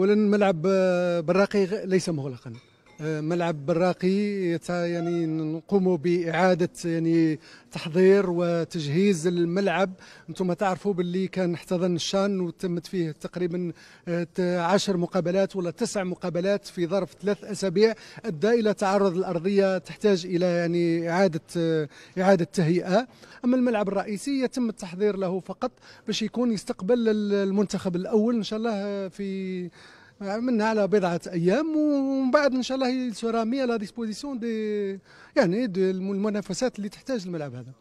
اولا ملعب آه، براقي ليس مغلقا آه، ملعب براقي يعني نقوم باعاده يعني تحضير وتجهيز الملعب انتم تعرفوا باللي كان احتضن الشان وتمت فيه تقريبا آه، عشر مقابلات ولا تسع مقابلات في ظرف ثلاث اسابيع ادى الى تعرض الارضيه تحتاج الى يعني اعاده آه، اعاده تهيئه اما الملعب الرئيسي يتم التحضير له فقط باش يكون يستقبل المنتخب الاول ان شاء الله في منها على بضعة أيام بعد ان شاء الله سورا مي لا ديسبوزيسيون دي يعني دي المنافسات اللي تحتاج الملعب هذا